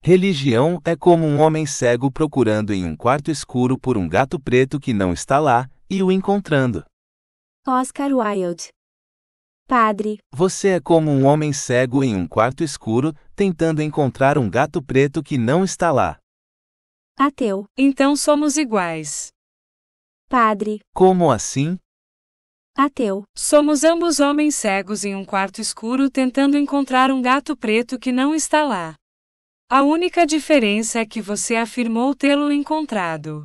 Religião é como um homem cego procurando em um quarto escuro por um gato preto que não está lá e o encontrando. Oscar Wilde Padre, você é como um homem cego em um quarto escuro tentando encontrar um gato preto que não está lá. Ateu, então somos iguais. Padre, como assim? Ateu, somos ambos homens cegos em um quarto escuro tentando encontrar um gato preto que não está lá. A única diferença é que você afirmou tê-lo encontrado.